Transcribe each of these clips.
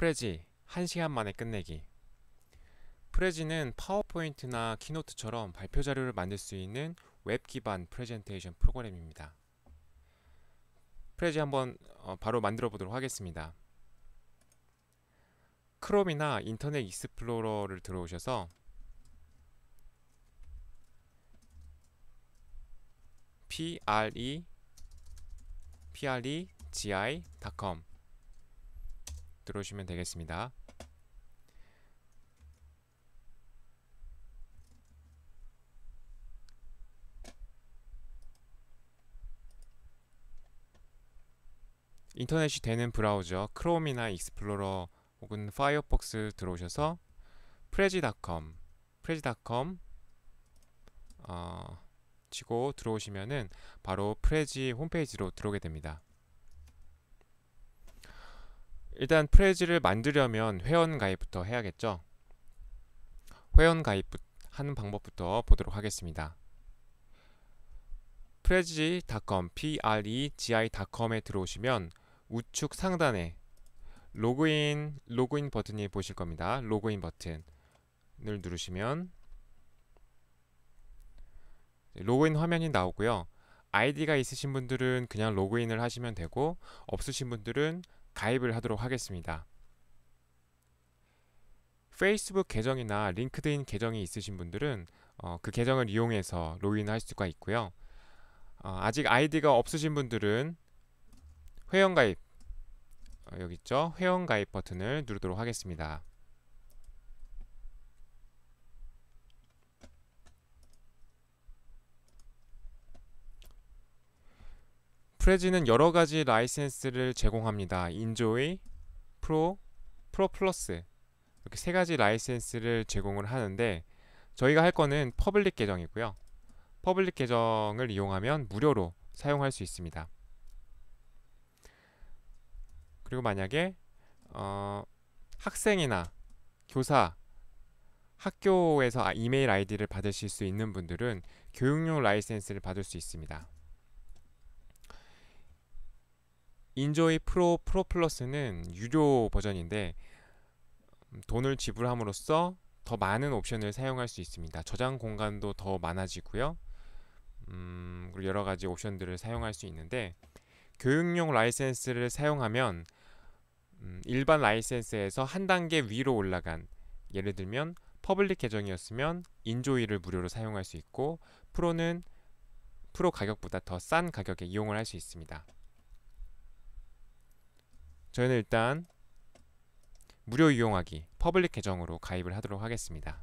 프레지 1시간 만에 끝내기 프레지는 파워포인트나 키노트처럼 발표 자료를 만들 수 있는 웹 기반 프레젠테이션 프로그램입니다. 프레지 한번 어, 바로 만들어 보도록 하겠습니다. 크롬이나 인터넷 익스플로러를 들어오셔서 pre pre gi.com 들어오시면 되겠습니다. 인터넷이 되는 브라우저 크롬이나 익스플로러 혹은 파이어폭스 들어오셔서 프레지닷컴 프레지닷컴 어, 치고 들어오시면은 바로 프레지 홈페이지로 들어오게 됩니다. 일단 프레지를 만들려면 회원 가입부터 해야겠죠. 회원 가입 하는 방법부터 보도록 하겠습니다. p r e c o m pregi.com에 들어오시면 우측 상단에 로그인 로그인 버튼이 보실 겁니다. 로그인 버튼을 누르시면 로그인 화면이 나오고요. 아이디가 있으신 분들은 그냥 로그인을 하시면 되고 없으신 분들은 가입을 하도록 하겠습니다. 페이스북 계정이나 링크드인 계정이 있으신 분들은 어, 그 계정을 이용해서 로그인할 수가 있고요. 어, 아직 아이디가 없으신 분들은 회원가입 어, 여기 있죠? 회원가입 버튼을 누르도록 하겠습니다. 프레지는 여러 가지 라이센스를 제공합니다. 인조이, 프로, 프로 플러스 이렇게 세 가지 라이센스를 제공을 하는데 저희가 할 거는 퍼블릭 계정이고요. 퍼블릭 계정을 이용하면 무료로 사용할 수 있습니다. 그리고 만약에 어, 학생이나 교사, 학교에서 아, 이메일 아이디를 받으실 수 있는 분들은 교육용 라이센스를 받을 수 있습니다. 인조이 프로 프로 플러스는 유료 버전인데 음, 돈을 지불함으로써 더 많은 옵션을 사용할 수 있습니다. 저장 공간도 더 많아지고요. 음, 그리고 여러 가지 옵션들을 사용할 수 있는데 교육용 라이센스를 사용하면 음, 일반 라이센스에서 한 단계 위로 올라간 예를 들면 퍼블릭 계정이었으면 인조이를 무료로 사용할 수 있고 프로는 프로 가격보다 더 싼 가격에 이용을 할 수 있습니다. 저희는 일단 무료 이용하기 퍼블릭 계정으로 가입을 하도록 하겠습니다.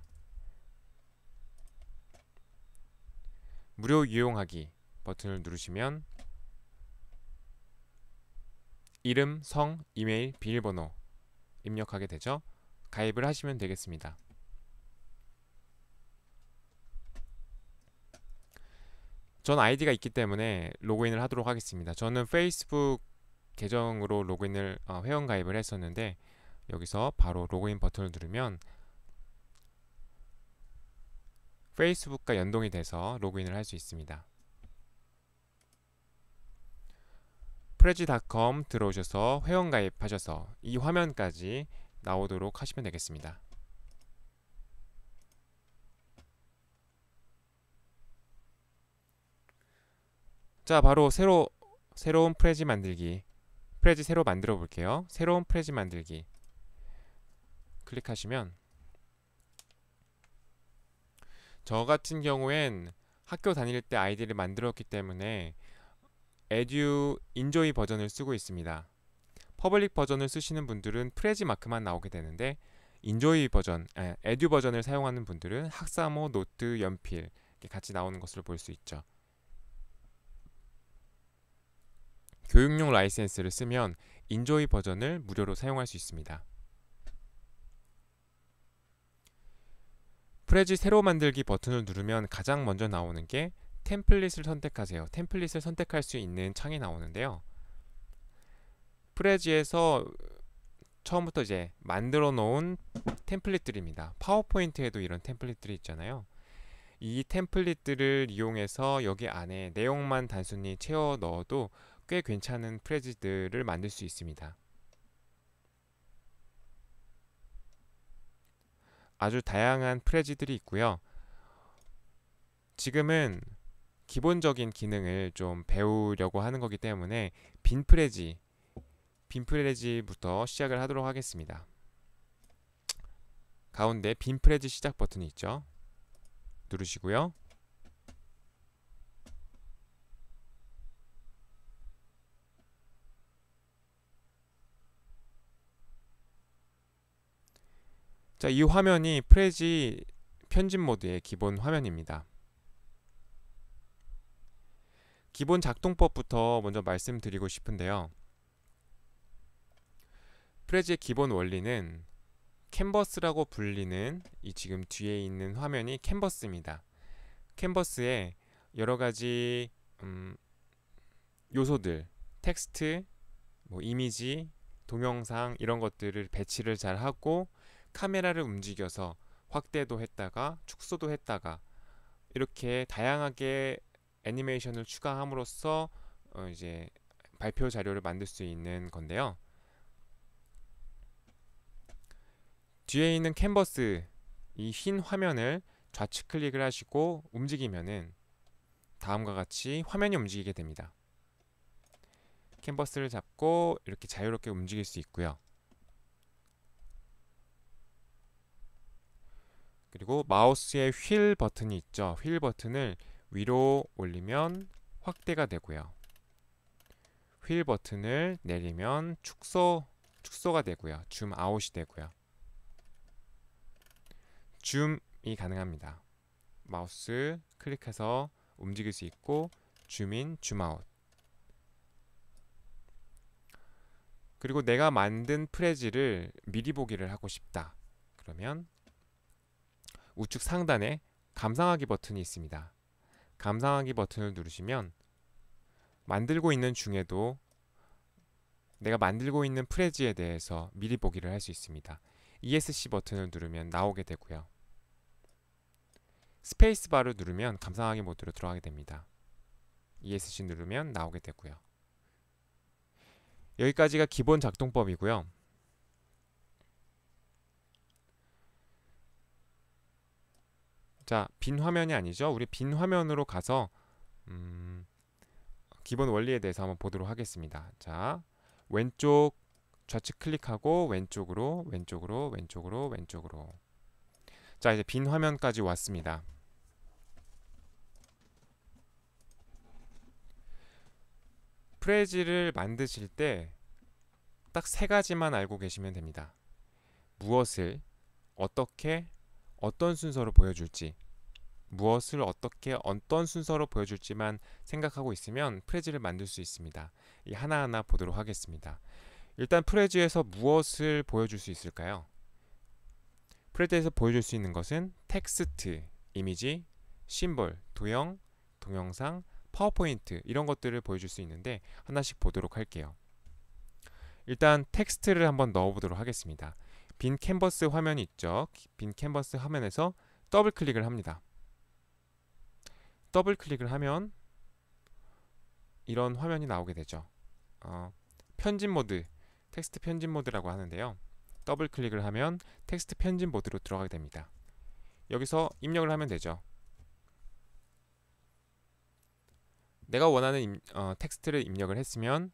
무료 이용하기 버튼을 누르시면 이름, 성, 이메일, 비밀번호 입력하게 되죠. 가입을 하시면 되겠습니다. 전 아이디가 있기 때문에 로그인을 하도록 하겠습니다. 저는 페이스북 계정으로 로그인을 어, 회원 가입을 했었는데 여기서 바로 로그인 버튼을 누르면 페이스북과 연동이 돼서 로그인을 할 수 있습니다. 프레지닷컴 들어오셔서 회원 가입하셔서 이 화면까지 나오도록 하시면 되겠습니다. 자, 바로 새로 새로운 프레지 만들기 프레지 새로 만들어 볼게요. 새로운 프레지 만들기 클릭하시면 저 같은 경우엔 학교 다닐 때 아이디를 만들었기 때문에 에듀 인조이 버전을 쓰고 있습니다. 퍼블릭 버전을 쓰시는 분들은 프레지 마크만 나오게 되는데 인조이 버전, 에, 에듀 버전을 사용하는 분들은 학사모, 노트, 연필 같이 나오는 것을 볼 수 있죠. 교육용 라이센스를 쓰면 인조이 버전을 무료로 사용할 수 있습니다. 프레지 새로 만들기 버튼을 누르면 가장 먼저 나오는 게 템플릿을 선택하세요. 템플릿을 선택할 수 있는 창이 나오는데요. 프레지에서 처음부터 이제 만들어 놓은 템플릿들입니다. 파워포인트에도 이런 템플릿들이 있잖아요. 이 템플릿들을 이용해서 여기 안에 내용만 단순히 채워 넣어도 꽤 괜찮은 프레즈들을 만들 수 있습니다. 아주 다양한 프레즈들이 있고요. 지금은 기본적인 기능을 좀 배우려고 하는 거기 때문에 빈 프레지, 빈 프레지부터 시작을 하도록 하겠습니다. 가운데 빈 프레지 시작 버튼이 있죠. 누르시고요. 자, 이 화면이 프레지 편집 모드의 기본 화면입니다. 기본 작동법부터 먼저 말씀드리고 싶은데요. 프레지의 기본 원리는 캔버스라고 불리는 이 지금 뒤에 있는 화면이 캔버스입니다. 캔버스에 여러 가지 음, 요소들, 텍스트, 뭐 이미지, 동영상 이런 것들을 배치를 잘 하고 카메라를 움직여서 확대도 했다가 축소도 했다가 이렇게 다양하게 애니메이션을 추가함으로써 어 이제 발표 자료를 만들 수 있는 건데요. 뒤에 있는 캔버스 이 흰 화면을 좌측 클릭을 하시고 움직이면은 다음과 같이 화면이 움직이게 됩니다. 캔버스를 잡고 이렇게 자유롭게 움직일 수 있고요. 그리고 마우스의 휠 버튼이 있죠. 휠 버튼을 위로 올리면 확대가 되고요. 휠 버튼을 내리면 축소, 축소가 되고요. 줌 아웃이 되고요. 줌이 가능합니다. 마우스 클릭해서 움직일 수 있고 줌인, 줌아웃 그리고 내가 만든 프레지를 미리 보기를 하고 싶다. 그러면 우측 상단에 감상하기 버튼이 있습니다. 감상하기 버튼을 누르시면 만들고 있는 중에도 내가 만들고 있는 프레지에 대해서 미리 보기를 할 수 있습니다. ESC 버튼을 누르면 나오게 되고요. 스페이스바를 누르면 감상하기 모드로 들어가게 됩니다. ESC 누르면 나오게 되고요. 여기까지가 기본 작동법이고요. 자, 빈 화면이 아니죠. 우리 빈 화면으로 가서 음, 기본 원리에 대해서 한번 보도록 하겠습니다. 자, 왼쪽 좌측 클릭하고 왼쪽으로 왼쪽으로 왼쪽으로 왼쪽으로 자, 이제 빈 화면까지 왔습니다. 프레지를 만드실 때 딱 세 가지만 알고 계시면 됩니다. 무엇을, 어떻게, 어떤 순서로 보여줄지 무엇을 어떻게 어떤 순서로 보여줄지만 생각하고 있으면 프레지를 만들 수 있습니다. 이 하나하나 보도록 하겠습니다. 일단 프레지에서 무엇을 보여줄 수 있을까요? 프레지에서 보여줄 수 있는 것은 텍스트, 이미지, 심볼, 도형, 동영상, 파워포인트 이런 것들을 보여줄 수 있는데 하나씩 보도록 할게요. 일단 텍스트를 한번 넣어보도록 하겠습니다. 빈 캔버스 화면이 있죠. 빈 캔버스 화면에서 더블 클릭을 합니다. 더블 클릭을 하면 이런 화면이 나오게 되죠. 어, 편집 모드, 텍스트 편집 모드라고 하는데요. 더블 클릭을 하면 텍스트 편집 모드로 들어가게 됩니다. 여기서 입력을 하면 되죠. 내가 원하는 임, 어, 텍스트를 입력을 했으면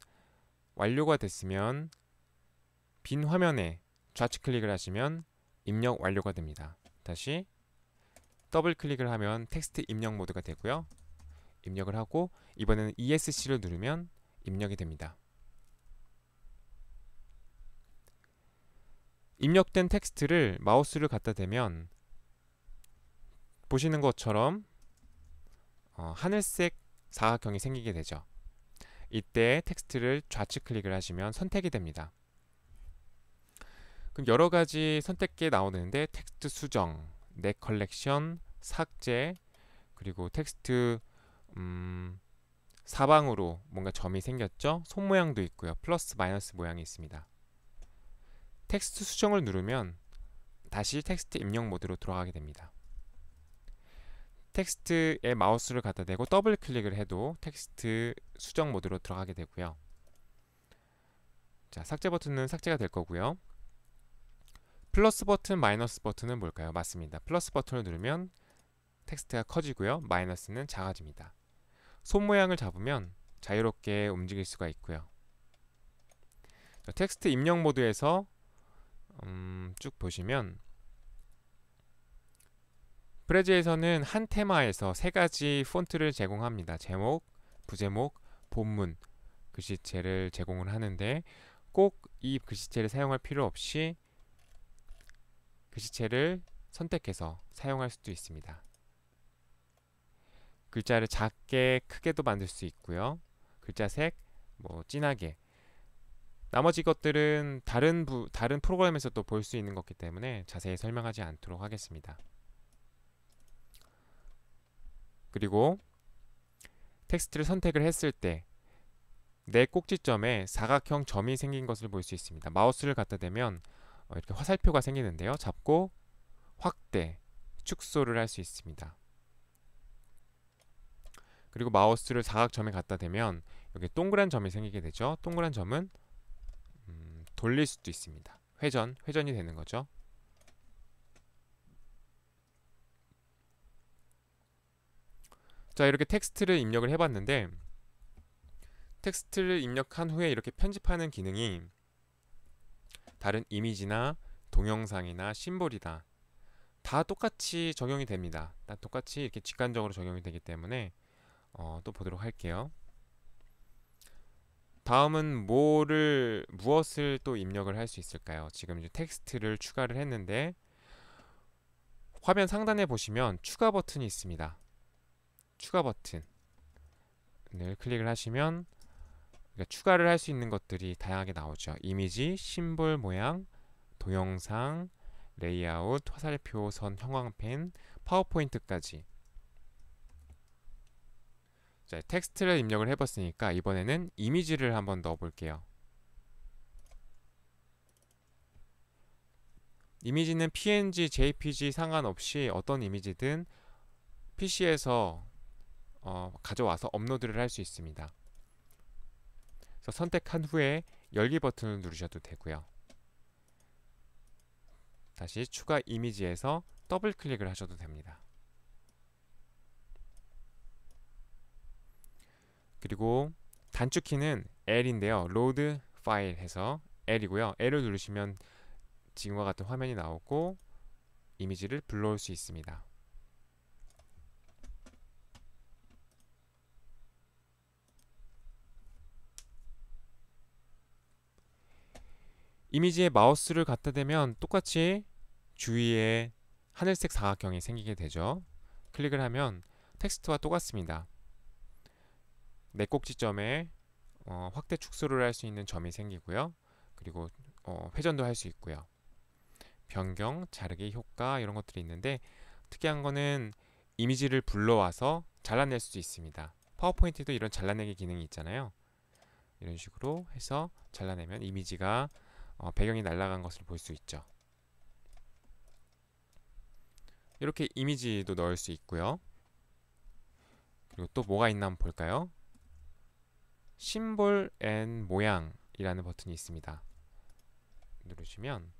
완료가 됐으면 빈 화면에 좌측 클릭을 하시면 입력 완료가 됩니다. 다시 더블 클릭을 하면 텍스트 입력 모드가 되고요. 입력을 하고 이번에는 ESC를 누르면 입력이 됩니다. 입력된 텍스트를 마우스를 갖다 대면 보시는 것처럼 어, 하늘색 사각형이 생기게 되죠. 이때 텍스트를 좌측 클릭을 하시면 선택이 됩니다. 그럼 여러 가지 선택기에 나오는데 텍스트 수정, 내 컬렉션, 삭제, 그리고 텍스트 음, 사방으로 뭔가 점이 생겼죠? 손 모양도 있고요. 플러스 마이너스 모양이 있습니다. 텍스트 수정을 누르면 다시 텍스트 입력 모드로 돌아가게 됩니다. 텍스트에 마우스를 갖다 대고 더블 클릭을 해도 텍스트 수정 모드로 들어가게 되고요. 자, 삭제 버튼은 삭제가 될 거고요. 플러스 버튼, 마이너스 버튼은 뭘까요? 맞습니다. 플러스 버튼을 누르면 텍스트가 커지고요. 마이너스는 작아집니다. 손 모양을 잡으면 자유롭게 움직일 수가 있고요. 텍스트 입력 모드에서 음, 쭉 보시면 프레즈에서는 한 테마에서 세 가지 폰트를 제공합니다. 제목, 부제목, 본문, 글씨체를 제공을 하는데 꼭 이 글씨체를 사용할 필요 없이 글씨체를 그 선택해서 사용할 수도 있습니다. 글자를 작게 크게도 만들 수 있고요. 글자 색, 뭐 진하게. 나머지 것들은 다른 부, 다른 프로그램에서 또 볼 수 있는 것이기 때문에 자세히 설명하지 않도록 하겠습니다. 그리고 텍스트를 선택을 했을 때 내 꼭지점에 사각형 점이 생긴 것을 볼 수 있습니다. 마우스를 갖다 대면 어, 이렇게 화살표가 생기는데요. 잡고 확대, 축소를 할 수 있습니다. 그리고 마우스를 사각점에 갖다 대면 여기 동그란 점이 생기게 되죠. 동그란 점은 음, 돌릴 수도 있습니다. 회전, 회전이 되는 거죠. 자 이렇게 텍스트를 입력을 해봤는데 텍스트를 입력한 후에 이렇게 편집하는 기능이 다른 이미지나 동영상이나 심볼이다. 다 똑같이 적용이 됩니다. 다 똑같이 이렇게 직관적으로 적용이 되기 때문에 어, 또 보도록 할게요. 다음은 뭐를 무엇을 또 입력을 할 수 있을까요? 지금 이제 텍스트를 추가를 했는데 화면 상단에 보시면 추가 버튼이 있습니다. 추가 버튼을 클릭을 하시면 그러니까 추가를 할 수 있는 것들이 다양하게 나오죠. 이미지, 심볼 모양, 동영상, 레이아웃, 화살표, 선, 형광펜, 파워포인트까지 자, 텍스트를 입력을 해봤으니까 이번에는 이미지를 한번 넣어볼게요. 이미지는 PNG, JPG 상관없이 어떤 이미지든 PC에서 어, 가져와서 업로드를 할 수 있습니다. 그래서 선택한 후에 열기 버튼을 누르셔도 되고요. 다시 추가 이미지에서 더블 클릭을 하셔도 됩니다. 그리고 단축키는 L인데요. 로드 파일 해서 L이고요. L을 누르시면 지금과 같은 화면이 나오고 이미지를 불러올 수 있습니다. 이미지에 마우스를 갖다 대면 똑같이 주위에 하늘색 사각형이 생기게 되죠. 클릭을 하면 텍스트와 똑같습니다. 내 꼭지점에 어, 확대 축소를 할 수 있는 점이 생기고요. 그리고 어, 회전도 할 수 있고요. 변경, 자르기 효과 이런 것들이 있는데 특이한 거는 이미지를 불러와서 잘라낼 수도 있습니다. 파워포인트도 이런 잘라내기 기능이 있잖아요. 이런 식으로 해서 잘라내면 이미지가 어, 배경이 날아간 것을 볼 수 있죠. 이렇게 이미지도 넣을 수 있고요. 그리고 또 뭐가 있나 한번 볼까요? 심볼 앤 모양이라는 버튼이 있습니다. 누르시면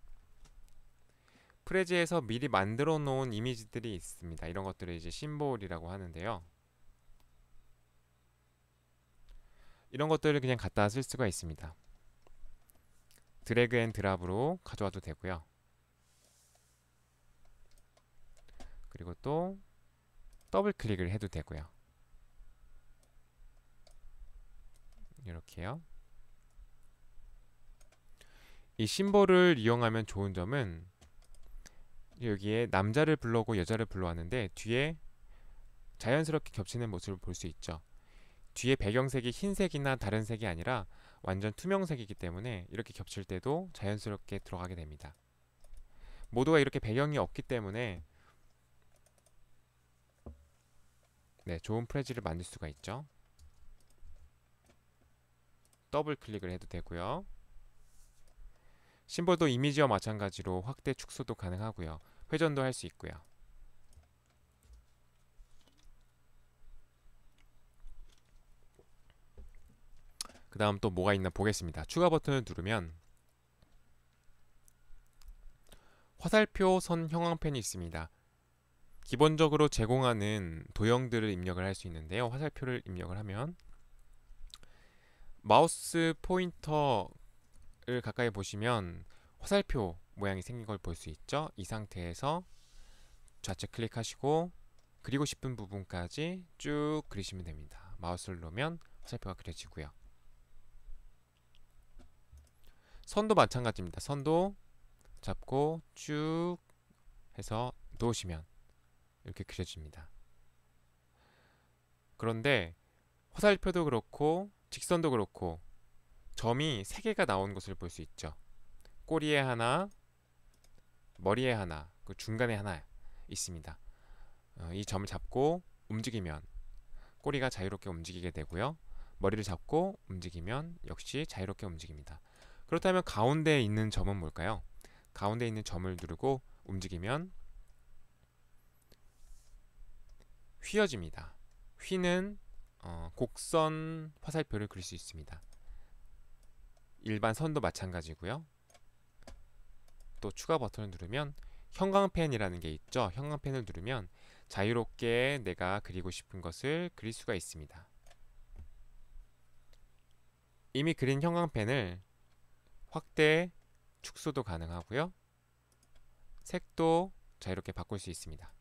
프레지에서 미리 만들어 놓은 이미지들이 있습니다. 이런 것들을 이제 심볼이라고 하는데요. 이런 것들을 그냥 갖다 쓸 수가 있습니다. 드래그 앤 드랍으로 가져와도 되고요. 그리고 또 더블 클릭을 해도 되고요. 이렇게요. 이 심볼을 이용하면 좋은 점은 여기에 남자를 불러오고 여자를 불러왔는데 뒤에 자연스럽게 겹치는 모습을 볼 수 있죠. 뒤에 배경색이 흰색이나 다른 색이 아니라 완전 투명색이기 때문에 이렇게 겹칠 때도 자연스럽게 들어가게 됩니다. 모두가 이렇게 배경이 없기 때문에 네, 좋은 프레지를 만들 수가 있죠. 더블 클릭을 해도 되고요. 심볼도 이미지와 마찬가지로 확대 축소도 가능하고요. 회전도 할 수 있고요. 그 다음 또 뭐가 있나 보겠습니다. 추가 버튼을 누르면 화살표 선 형광펜이 있습니다. 기본적으로 제공하는 도형들을 입력을 할 수 있는데요. 화살표를 입력을 하면 마우스 포인터를 가까이 보시면 화살표 모양이 생긴 걸 볼 수 있죠. 이 상태에서 좌측 클릭하시고 그리고 싶은 부분까지 쭉 그리시면 됩니다. 마우스를 놓으면 화살표가 그려지고요. 선도 마찬가지입니다. 선도 잡고 쭉 해서 놓으시면 이렇게 그려집니다. 그런데 화살표도 그렇고 직선도 그렇고 점이 3개가 나온 것을 볼 수 있죠. 꼬리에 하나, 머리에 하나, 그 중간에 하나 있습니다. 어, 이 점을 잡고 움직이면 꼬리가 자유롭게 움직이게 되고요. 머리를 잡고 움직이면 역시 자유롭게 움직입니다. 그렇다면 가운데에 있는 점은 뭘까요? 가운데 있는 점을 누르고 움직이면 휘어집니다. 휘는 어, 곡선 화살표를 그릴 수 있습니다. 일반 선도 마찬가지고요. 또 추가 버튼을 누르면 형광펜이라는 게 있죠. 형광펜을 누르면 자유롭게 내가 그리고 싶은 것을 그릴 수가 있습니다. 이미 그린 형광펜을 확대, 축소도 가능하고요. 색도 자유롭게 바꿀 수 있습니다.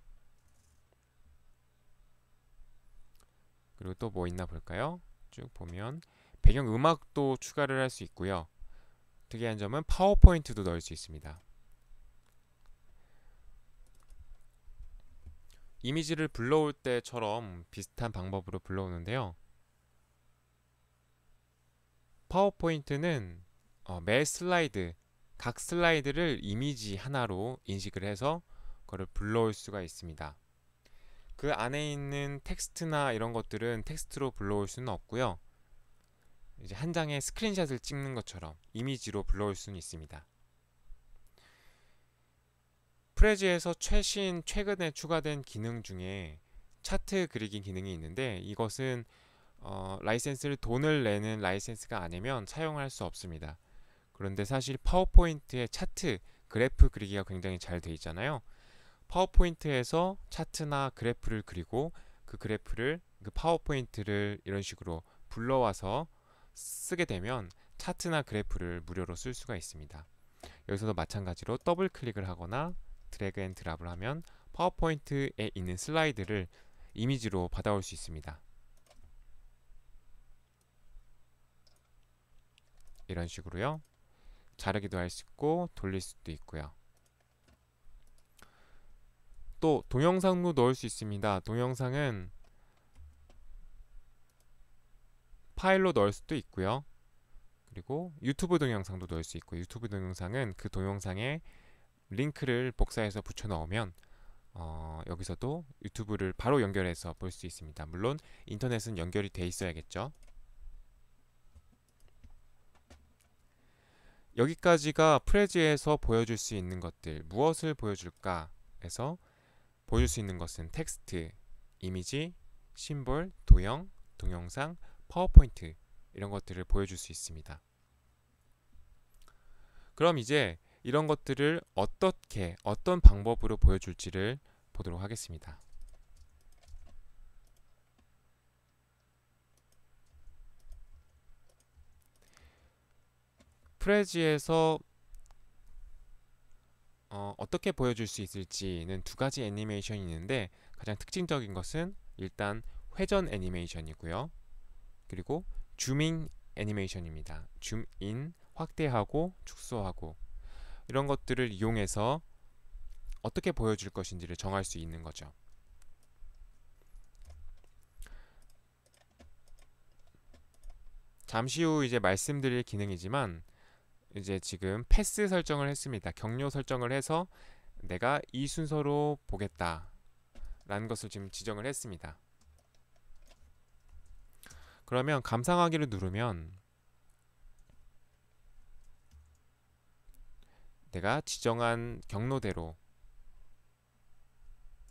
그리고 또 뭐 있나 볼까요? 쭉 보면 배경 음악도 추가를 할 수 있고요. 특이한 점은 파워포인트도 넣을 수 있습니다. 이미지를 불러올 때처럼 비슷한 방법으로 불러오는데요. 파워포인트는 어, 매 슬라이드 각 슬라이드를 이미지 하나로 인식을 해서 그걸 불러올 수가 있습니다. 그 안에 있는 텍스트나 이런 것들은 텍스트로 불러올 수는 없고요. 이제 한 장의 스크린샷을 찍는 것처럼 이미지로 불러올 수는 있습니다. 프레즈에서 최신 최근에 추가된 기능 중에 차트 그리기 기능이 있는데 이것은 어, 라이센스를 돈을 내는 라이센스가 아니면 사용할 수 없습니다. 그런데 사실 파워포인트의 차트, 그래프 그리기가 굉장히 잘 돼 있잖아요. 파워포인트에서 차트나 그래프를 그리고 그 그래프를 그 파워포인트를 이런 식으로 불러와서 쓰게 되면 차트나 그래프를 무료로 쓸 수가 있습니다. 여기서도 마찬가지로 더블 클릭을 하거나 드래그 앤 드랍을 하면 파워포인트에 있는 슬라이드를 이미지로 받아올 수 있습니다. 이런 식으로요. 자르기도 할 수 있고 돌릴 수도 있고요. 또 동영상도 넣을 수 있습니다. 동영상은 파일로 넣을 수도 있고요. 그리고 유튜브 동영상도 넣을 수 있고 유튜브 동영상은 그 동영상에 링크를 복사해서 붙여 넣으면 어, 여기서도 유튜브를 바로 연결해서 볼 수 있습니다. 물론 인터넷은 연결이 돼 있어야겠죠. 여기까지가 프레지에서 보여줄 수 있는 것들 무엇을 보여줄까? 해서 보여줄 수 있는 것은 텍스트, 이미지, 심볼, 도형, 동영상, 파워포인트 이런 것들을 보여줄 수 있습니다. 그럼 이제 이런 것들을 어떻게 어떤 방법으로 보여줄지를 보도록 하겠습니다. 프레지에서 어, 떻게 보여줄 수 있을지는 두 가지 애니메이션이 있는데 가장 특징적인 것은 일단 회전 애니메이션이고요. 그리고 줌인 애니메이션입니다. 줌인, 확대하고 축소하고 이런 것들을 이용해서 어떻게 보여줄 것인지를 정할 수 있는 거죠. 잠시 후 이제 말씀드릴 기능이지만 이제 지금 패스 설정을 했습니다. 경로 설정을 해서 내가 이 순서로 보겠다 라는 것을 지금 지정을 했습니다. 그러면 감상하기를 누르면 내가 지정한 경로대로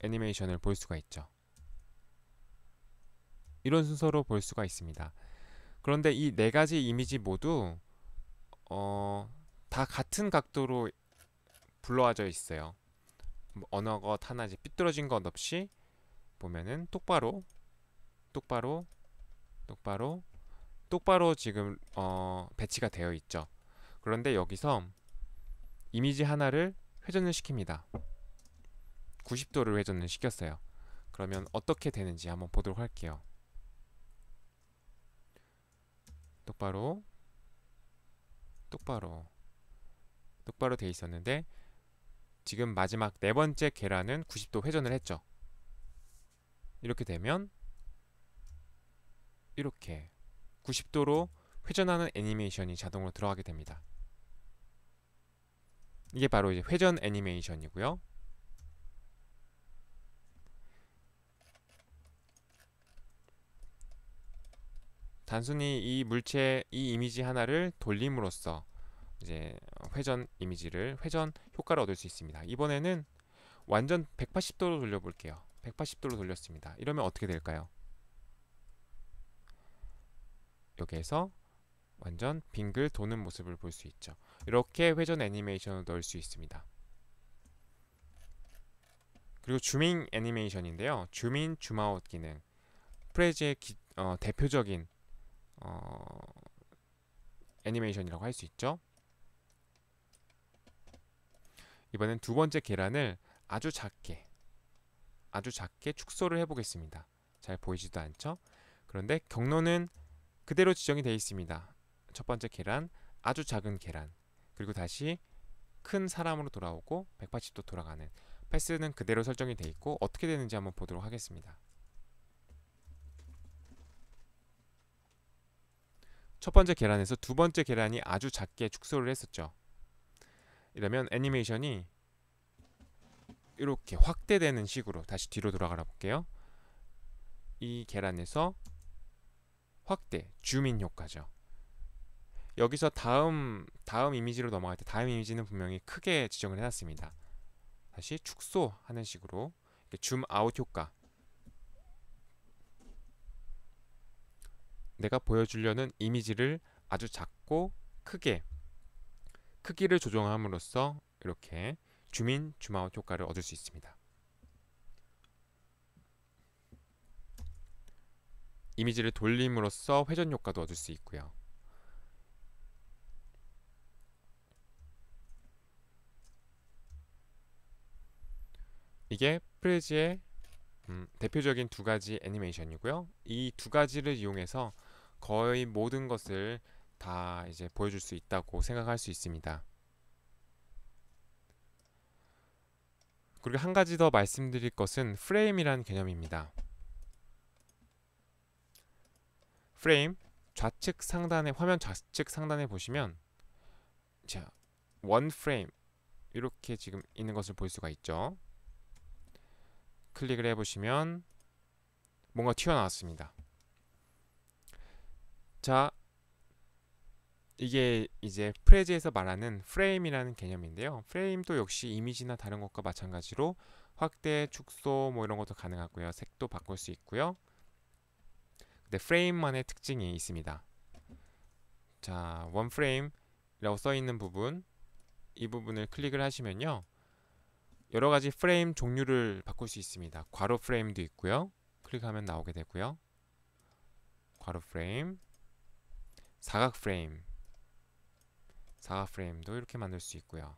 애니메이션을 볼 수가 있죠. 이런 순서로 볼 수가 있습니다. 그런데 이 네 가지 이미지 모두 어, 다 같은 각도로 불러와져 있어요. 뭐 언어것 하나 이제 삐뚤어진 것 없이 보면은 똑바로 똑바로 똑바로 똑바로 지금 어, 배치가 되어 있죠. 그런데 여기서 이미지 하나를 회전을 시킵니다. 90도를 회전을 시켰어요. 그러면 어떻게 되는지 한번 보도록 할게요. 똑바로 똑바로 똑바로 돼 있었는데 지금 마지막 네 번째 계란은 90도 회전을 했죠. 이렇게 되면 이렇게 90도로 회전하는 애니메이션이 자동으로 들어가게 됩니다. 이게 바로 이제 회전 애니메이션이고요. 단순히 이 물체 이 이미지 하나를 돌림으로써 이제 회전 이미지를 회전 효과를 얻을 수 있습니다. 이번에는 완전 180도로 돌려볼게요. 180도로 돌렸습니다. 이러면 어떻게 될까요? 여기에서 완전 빙글 도는 모습을 볼 수 있죠. 이렇게 회전 애니메이션을 넣을 수 있습니다. 그리고 줌인 애니메이션인데요. 줌인, 줌아웃 기능. 프레즈의 기, 어, 대표적인 어, 애니메이션이라고 할 수 있죠. 이번엔 두 번째 계란을 아주 작게 아주 작게 축소를 해보겠습니다. 잘 보이지도 않죠? 그런데 경로는 그대로 지정이 되어 있습니다. 첫 번째 계란, 아주 작은 계란, 그리고 다시 큰 사람으로 돌아오고 180도 돌아가는 패스는 그대로 설정이 되어 있고 어떻게 되는지 한번 보도록 하겠습니다. 첫 번째 계란에서 두 번째 계란이 아주 작게 축소를 했었죠. 이러면 애니메이션이 이렇게 확대되는 식으로 다시 뒤로 돌아가 볼게요. 이 계란에서 확대, 줌인 효과죠. 여기서 다음 다음 이미지로 넘어갈 때 다음 이미지는 분명히 크게 지정을 해놨습니다. 다시 축소하는 식으로 줌 아웃 효과 내가 보여주려는 이미지를 아주 작고 크게 크기를 조정함으로써 이렇게 줌인 줌아웃 효과를 얻을 수 있습니다. 이미지를 돌림으로써 회전 효과도 얻을 수 있고요. 이게 프레즈의 음, 대표적인 두 가지 애니메이션이고요. 이 두 가지를 이용해서 거의 모든 것을 다 이제 보여줄 수 있다고 생각할 수 있습니다. 그리고 한 가지 더 말씀드릴 것은 프레임이란 개념입니다. 프레임 좌측 상단에 화면 좌측 상단에 보시면 자, 원 프레임 이렇게 지금 있는 것을 볼 수가 있죠. 클릭을 해 보시면 뭔가 튀어나왔습니다. 자, 이게 이제 프레즈에서 말하는 프레임이라는 개념인데요. 프레임도 역시 이미지나 다른 것과 마찬가지로 확대, 축소 뭐 이런 것도 가능하고요. 색도 바꿀 수 있고요. 근데 프레임만의 특징이 있습니다. 자, 원 프레임이라고 써 있는 부분 이 부분을 클릭을 하시면요. 여러 가지 프레임 종류를 바꿀 수 있습니다. 괄호 프레임도 있고요. 클릭하면 나오게 되고요. 괄호 프레임, 사각 프레임 사각 프레임도 이렇게 만들 수 있고요.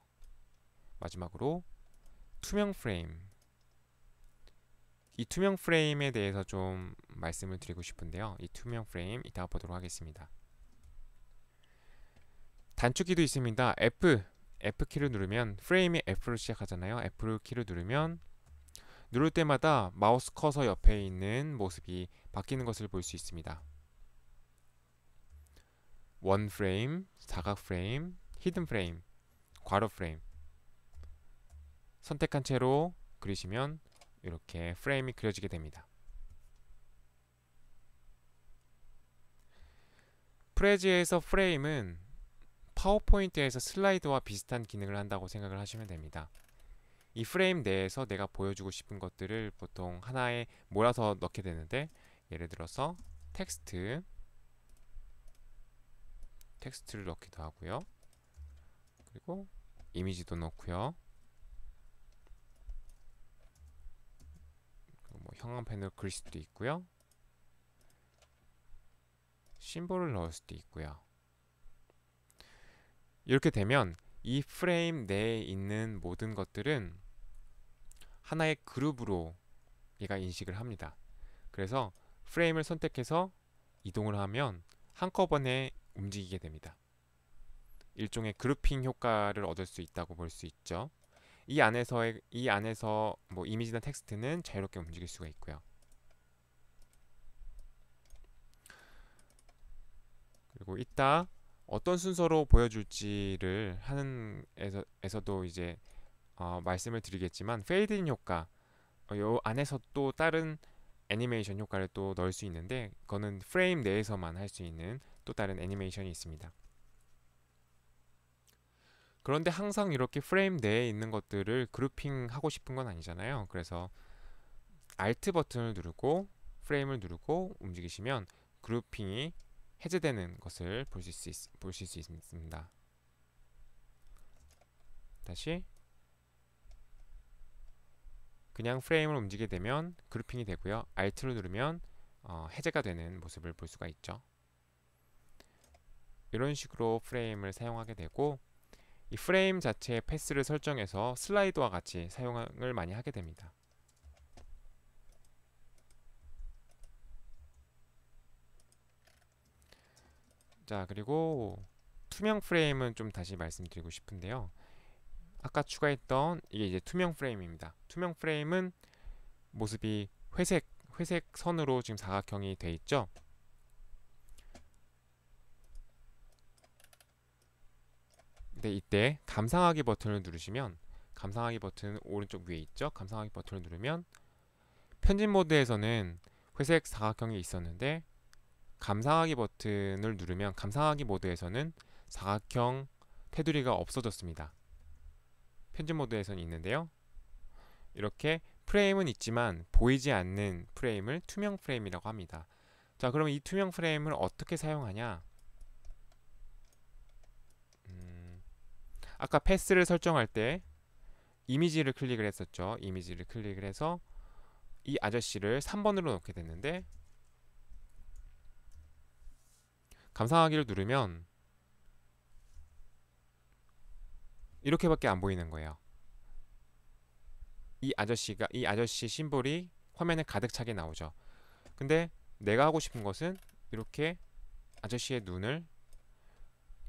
마지막으로 투명 프레임 이 투명 프레임에 대해서 좀 말씀을 드리고 싶은데요. 이 투명 프레임 이따가 보도록 하겠습니다. 단축키도 있습니다. F F키를 누르면 프레임이 F로 시작하잖아요. F키를 누르면 누를 때마다 마우스 커서 옆에 있는 모습이 바뀌는 것을 볼 수 있습니다. 원 프레임, 사각 프레임, 히든 프레임, 괄호 프레임 선택한 채로 그리시면 이렇게 프레임이 그려지게 됩니다. 프레지에서 프레임은 파워포인트에서 슬라이드와 비슷한 기능을 한다고 생각을 하시면 됩니다. 이 프레임 내에서 내가 보여주고 싶은 것들을 보통 하나에 몰아서 넣게 되는데 예를 들어서 텍스트 텍스트를 넣기도 하고요. 그리고 이미지도 넣고요. 뭐형광펜을 그릴 수도 있고요. 심볼을 넣을 수도 있고요. 이렇게 되면 이 프레임 내에 있는 모든 것들은 하나의 그룹으로 얘가 인식을 합니다. 그래서 프레임을 선택해서 이동을 하면 한꺼번에 움직이게 됩니다. 일종의 그룹핑 효과를 얻을 수 있다고 볼 수 있죠. 이안에서이 안에서 뭐 이미지나 텍스트는 자유롭게 움직일 수가 있고요. 그리고 이따 어떤 순서로 보여줄지를 하는 에서, 에서도 이제 어, 말씀을 드리겠지만 페이드인 효과 어, 요 안에서 또 다른 애니메이션 효과를 또 넣을 수 있는데 그거는 프레임 내에서만 할 수 있는 또 다른 애니메이션이 있습니다. 그런데 항상 이렇게 프레임 내에 있는 것들을 그룹핑 하고 싶은 건 아니잖아요. 그래서 Alt 버튼을 누르고 프레임을 누르고 움직이시면 그룹핑이 해제되는 것을 보실 수, 있, 보실 수 있습니다. 다시 그냥 프레임을 움직이게 되면 그룹핑이 되고요. Alt를 누르면 어, 해제가 되는 모습을 볼 수가 있죠. 이런 식으로 프레임을 사용하게 되고 이 프레임 자체의 패스를 설정해서 슬라이드와 같이 사용을 많이 하게 됩니다. 자 그리고 투명 프레임은 좀 다시 말씀드리고 싶은데요. 아까 추가했던 이게 이제 투명 프레임입니다. 투명 프레임은 모습이 회색 회색 선으로 지금 사각형이 돼 있죠. 근데 이때 감상하기 버튼을 누르시면 감상하기 버튼 오른쪽 위에 있죠. 감상하기 버튼을 누르면 편집 모드에서는 회색 사각형이 있었는데 감상하기 버튼을 누르면 감상하기 모드에서는 사각형 테두리가 없어졌습니다. 편집 모드에서는 있는데요. 이렇게 프레임은 있지만 보이지 않는 프레임을 투명 프레임이라고 합니다. 자, 그럼 이 투명 프레임을 어떻게 사용하냐? 음, 아까 패스를 설정할 때 이미지를 클릭을 했었죠. 이미지를 클릭을 해서 이 아저씨를 3번으로 놓게 됐는데 감상하기를 누르면 이렇게밖에 안 보이는 거예요. 이 아저씨가 이 아저씨 심볼이 화면에 가득 차게 나오죠. 근데 내가 하고 싶은 것은 이렇게 아저씨의 눈을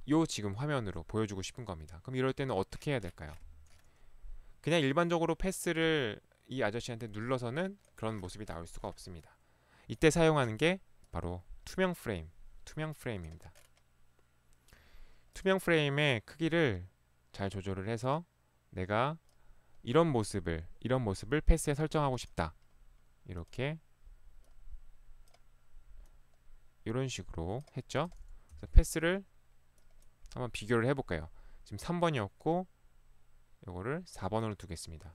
요 지금 화면으로 보여주고 싶은 겁니다. 그럼 이럴 때는 어떻게 해야 될까요? 그냥 일반적으로 패스를 이 아저씨한테 눌러서는 그런 모습이 나올 수가 없습니다. 이때 사용하는 게 바로 투명 프레임, 투명 프레임입니다. 투명 프레임의 크기를 잘 조절을 해서 내가 이런 모습을 이런 모습을 패스에 설정하고 싶다. 이렇게 이런 식으로 했죠. 그래서 패스를 한번 비교를 해볼까요. 지금 3번이었고 이거를 4번으로 두겠습니다.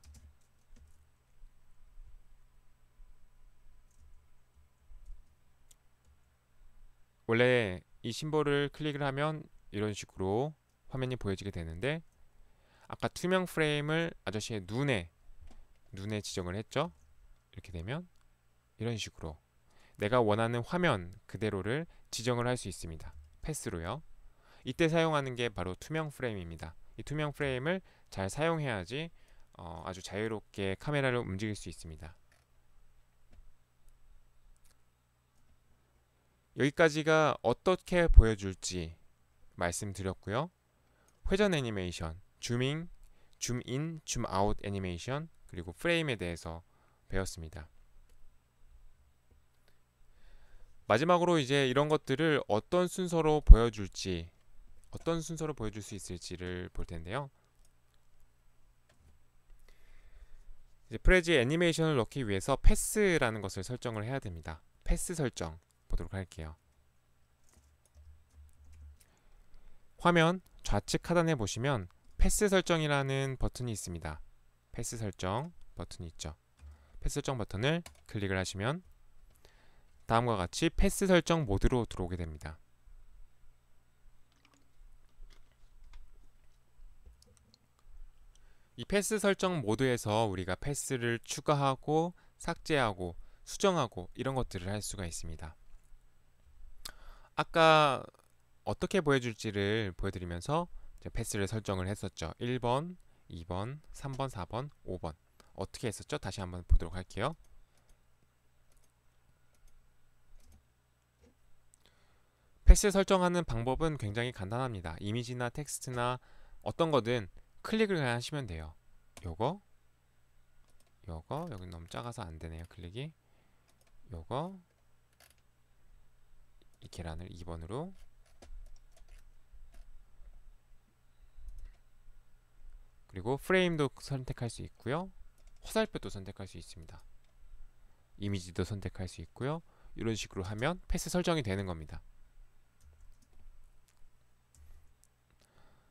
원래 이 심볼을 클릭을 하면 이런 식으로 화면이 보여지게 되는데 아까 투명 프레임을 아저씨의 눈에 눈에 지정을 했죠. 이렇게 되면 이런 식으로 내가 원하는 화면 그대로를 지정을 할 수 있습니다. 패스로요. 이때 사용하는 게 바로 투명 프레임입니다. 이 투명 프레임을 잘 사용해야지 어, 아주 자유롭게 카메라를 움직일 수 있습니다. 여기까지가 어떻게 보여줄지 말씀드렸고요. 회전 애니메이션 줌잉, 줌인, 줌아웃 애니메이션 그리고 프레임에 대해서 배웠습니다. 마지막으로 이제 이런 것들을 어떤 순서로 보여줄지 어떤 순서로 보여줄 수 있을지를 볼 텐데요. 이제 프레지 애니메이션을 넣기 위해서 패스라는 것을 설정을 해야 됩니다. 패스 설정 보도록 할게요. 화면 좌측 하단에 보시면 패스 설정이라는 버튼이 있습니다. 패스 설정 버튼이 있죠. 패스 설정 버튼을 클릭을 하시면 다음과 같이 패스 설정 모드로 들어오게 됩니다. 이 패스 설정 모드에서 우리가 패스를 추가하고 삭제하고 수정하고 이런 것들을 할 수가 있습니다. 아까 어떻게 보여줄지를 보여드리면서 패스를 설정을 했었죠. 1번, 2번, 3번, 4번, 5번. 어떻게 했었죠? 다시 한번 보도록 할게요. 패스 설정하는 방법은 굉장히 간단합니다. 이미지나 텍스트나 어떤 거든 클릭을 그냥 하시면 돼요. 요거 요거 여기 너무 작아서 안 되네요. 클릭이 요거 이 계란을 2번으로 그리고 프레임도 선택할 수 있고요. 화살표도 선택할 수 있습니다. 이미지도 선택할 수 있고요. 이런 식으로 하면 패스 설정이 되는 겁니다.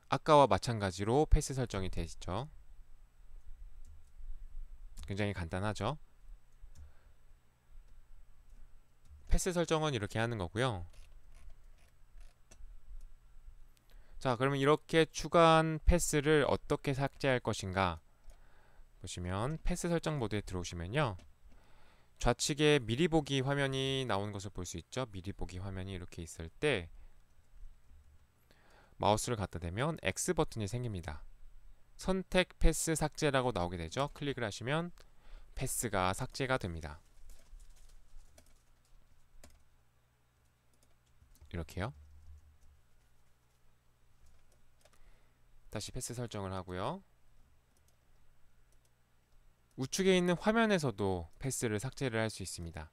아까와 마찬가지로 패스 설정이 되시죠. 굉장히 간단하죠. 패스 설정은 이렇게 하는 거고요. 자 그러면 이렇게 추가한 패스를 어떻게 삭제할 것인가 보시면 패스 설정 모드에 들어오시면요 좌측에 미리 보기 화면이 나오는 것을 볼 수 있죠 미리 보기 화면이 이렇게 있을 때 마우스를 갖다 대면 X 버튼이 생깁니다 선택 패스 삭제라고 나오게 되죠 클릭을 하시면 패스가 삭제가 됩니다 이렇게요 다시 패스 설정을 하고요. 우측에 있는 화면에서도 패스를 삭제를 할 수 있습니다.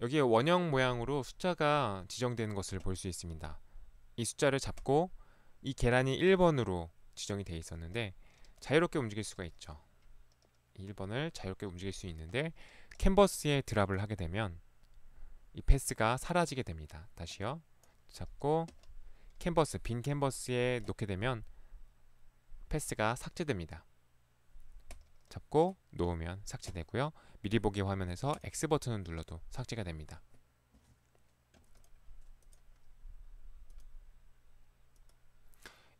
여기에 원형 모양으로 숫자가 지정되는 것을 볼 수 있습니다. 이 숫자를 잡고 이 계란이 1번으로 지정이 되어 있었는데 자유롭게 움직일 수가 있죠. 1번을 자유롭게 움직일 수 있는데 캔버스에 드랍을 하게 되면 이 패스가 사라지게 됩니다. 다시요. 잡고 캔버스, 빈 캔버스에 놓게 되면 패스가 삭제됩니다. 잡고 놓으면 삭제되고요. 미리 보기 화면에서 X 버튼을 눌러도 삭제가 됩니다.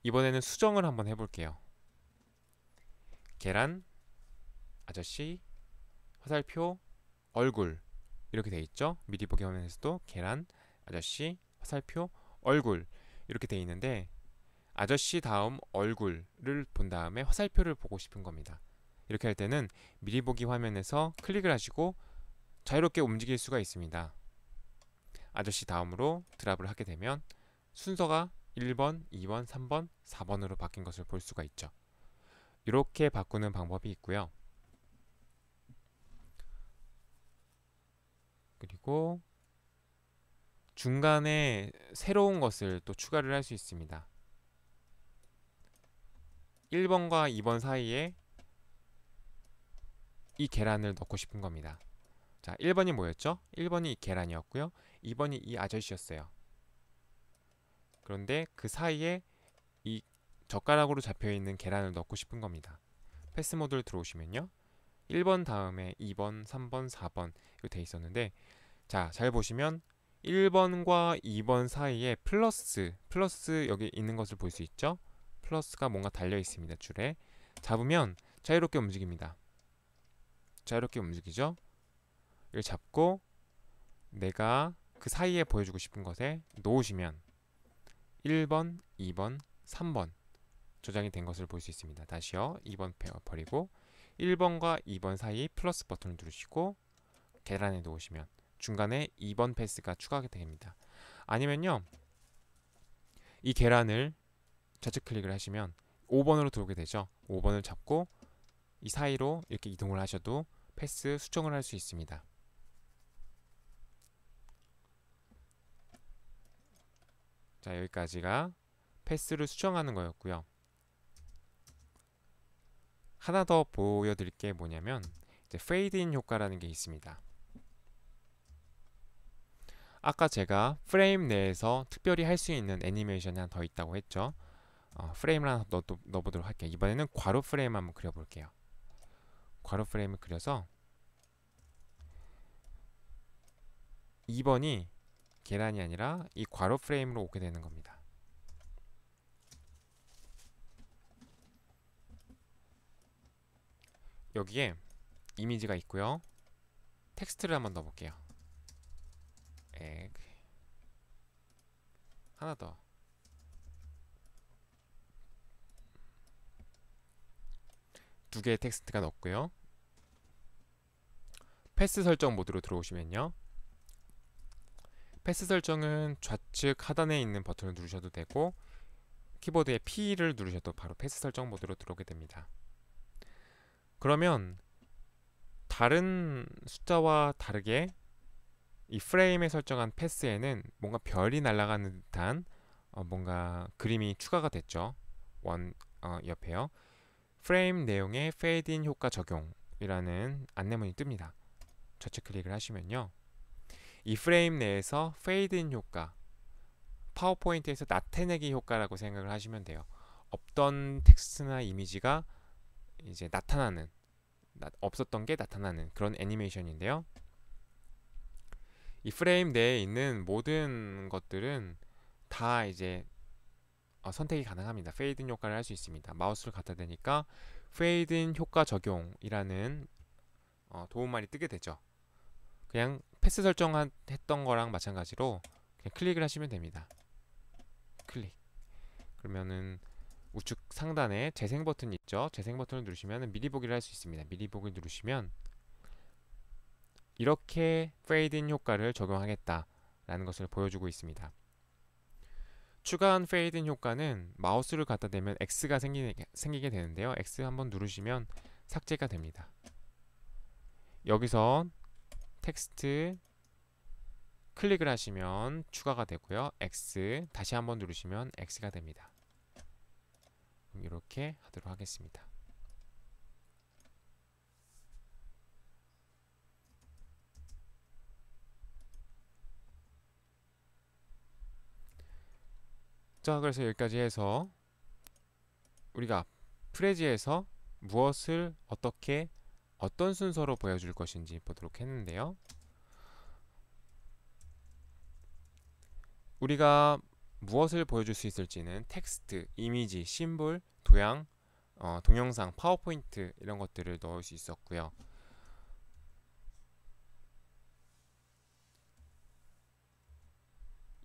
이번에는 수정을 한번 해볼게요. 계란, 아저씨, 화살표, 얼굴 이렇게 돼 있죠? 미리 보기 화면에서도 계란, 아저씨, 화살표, 얼굴 이렇게 돼 있는데 아저씨 다음 얼굴을 본 다음에 화살표를 보고 싶은 겁니다. 이렇게 할 때는 미리 보기 화면에서 클릭을 하시고 자유롭게 움직일 수가 있습니다. 아저씨 다음으로 드랍을 하게 되면 순서가 1번, 2번, 3번, 4번으로 바뀐 것을 볼 수가 있죠. 이렇게 바꾸는 방법이 있고요. 그리고 중간에 새로운 것을 또 추가를 할 수 있습니다. 1번과 2번 사이에 이 계란을 넣고 싶은 겁니다. 자, 1번이 뭐였죠? 1번이 이 계란이었고요. 2번이 이 아저씨였어요. 그런데 그 사이에 이 젓가락으로 잡혀있는 계란을 넣고 싶은 겁니다. 패스 모드를 들어오시면요. 1번 다음에 2번, 3번, 4번 이렇게 돼 있었는데 자, 잘 보시면 1번과 2번 사이에 플러스, 플러스 여기 있는 것을 볼 수 있죠? 플러스가 뭔가 달려 있습니다, 줄에. 잡으면 자유롭게 움직입니다. 자유롭게 움직이죠? 이걸 잡고 내가 그 사이에 보여주고 싶은 것에 놓으시면 1번, 2번, 3번 저장이 된 것을 볼 수 있습니다. 다시요. 2번 페어 버리고 1번과 2번 사이 플러스 버튼을 누르시고 계란에 놓으시면 중간에 2번 패스가 추가하게 됩니다. 아니면요. 이 계란을 좌측 클릭을 하시면 5번으로 들어오게 되죠. 5번을 잡고 이 사이로 이렇게 이동을 하셔도 패스 수정을 할 수 있습니다. 자 여기까지가 패스를 수정하는 거였고요. 하나 더 보여드릴 게 뭐냐면 이제 페이드인 효과라는 게 있습니다. 아까 제가 프레임 내에서 특별히 할 수 있는 애니메이션이 하나 더 있다고 했죠. 어, 프레임을 하나 넣, 넣어보도록 할게요. 이번에는 괄호 프레임 한번 그려볼게요. 괄호 프레임을 그려서 2번이 계란이 아니라 이 괄호 프레임으로 오게 되는 겁니다. 여기에 이미지가 있고요. 텍스트를 한번 넣어볼게요. egg 하나 더 두 개의 텍스트가 넣고요 패스 설정 모드로 들어오시면요 패스 설정은 좌측 하단에 있는 버튼을 누르셔도 되고 키보드에 P를 누르셔도 바로 패스 설정 모드로 들어오게 됩니다 그러면 다른 숫자와 다르게 이 프레임에 설정한 패스에는 뭔가 별이 날아가는 듯한 어, 뭔가 그림이 추가가 됐죠. 원 어, 옆에요. 프레임 내용의 페이드인 효과 적용이라는 안내문이 뜹니다. 좌측 클릭을 하시면요. 이 프레임 내에서 페이드인 효과, 파워포인트에서 나타내기 효과라고 생각을 하시면 돼요. 없던 텍스트나 이미지가 이제 나타나는, 없었던 게 나타나는 그런 애니메이션인데요. 이 프레임 내에 있는 모든 것들은 다 이제 어, 선택이 가능합니다. 페이드인 효과를 할 수 있습니다. 마우스를 갖다 대니까 페이드인 효과 적용이라는 어, 도움말이 뜨게 되죠. 그냥 패스 설정했던 거랑 마찬가지로 그냥 클릭을 하시면 됩니다. 클릭. 그러면은 우측 상단에 재생 버튼 있죠? 재생 버튼을 누르시면 미리 보기를 할 수 있습니다. 미리 보기 누르시면 이렇게 페이드인 효과를 적용하겠다라는 것을 보여주고 있습니다. 추가한 페이드인 효과는 마우스를 갖다 대면 X가 생기, 생기게 되는데요. X 한번 누르시면 삭제가 됩니다. 여기서 텍스트 클릭을 하시면 추가가 되고요. X 다시 한번 누르시면 X가 됩니다. 이렇게 하도록 하겠습니다. 자 그래서 여기까지 해서 우리가 프레지에서 무엇을 어떻게 어떤 순서로 보여줄 것인지 보도록 했는데요 우리가 무엇을 보여줄 수 있을지는 텍스트, 이미지, 심볼, 도양, 어, 동영상, 파워포인트 이런 것들을 넣을 수 있었고요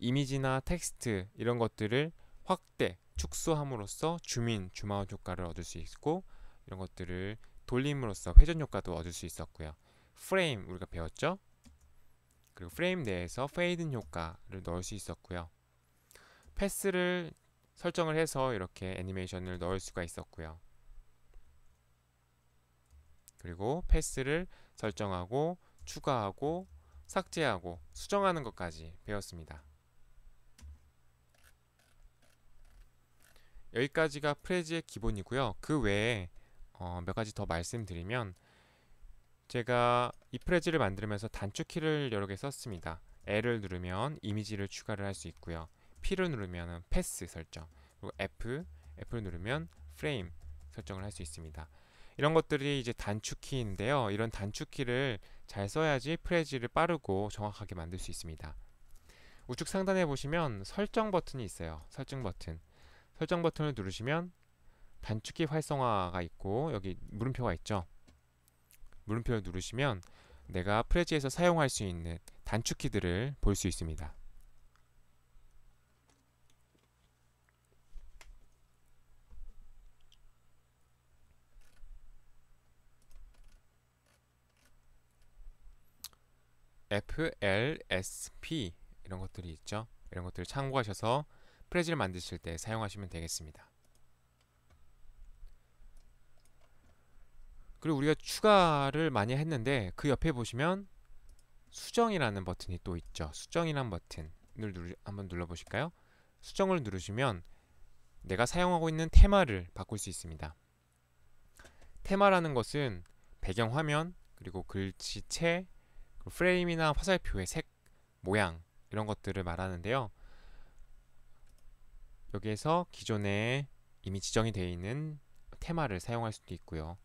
이미지나 텍스트 이런 것들을 확대, 축소함으로써 주민, 주마운 효과를 얻을 수 있고 이런 것들을 돌림으로써 회전 효과도 얻을 수 있었고요. 프레임 우리가 배웠죠? 그리고 프레임 내에서 페이든 효과를 넣을 수 있었고요. 패스를 설정을 해서 이렇게 애니메이션을 넣을 수가 있었고요. 그리고 패스를 설정하고 추가하고 삭제하고 수정하는 것까지 배웠습니다. 여기까지가 프레지의 기본이고요. 그 외에 어, 몇 가지 더 말씀드리면 제가 이 프레지를 만들면서 단축키를 여러 개 썼습니다. L을 누르면 이미지를 추가를 할 수 있고요. P를 누르면 패스 설정, 그리고 F, F를 누르면 프레임 설정을 할 수 있습니다. 이런 것들이 이제 단축키인데요. 이런 단축키를 잘 써야지 프레지를 빠르고 정확하게 만들 수 있습니다. 우측 상단에 보시면 설정 버튼이 있어요. 설정 버튼. 설정 버튼을 누르시면 단축키 활성화가 있고 여기 물음표가 있죠. 물음표를 누르시면 내가 프레지에서 사용할 수 있는 단축키들을 볼 수 있습니다. F, L, S, P 이런 것들이 있죠. 이런 것들을 참고하셔서 프레지를 만드실 때 사용하시면 되겠습니다. 그리고 우리가 추가를 많이 했는데 그 옆에 보시면 수정이라는 버튼이 또 있죠. 수정이란 버튼을 누르, 한번 눌러보실까요? 수정을 누르시면 내가 사용하고 있는 테마를 바꿀 수 있습니다. 테마라는 것은 배경 화면, 그리고 글씨체, 프레임이나 화살표의 색, 모양 이런 것들을 말하는데요. 여기에서 기존에 이미 지정이 되어 있는 테마를 사용할 수도 있고요.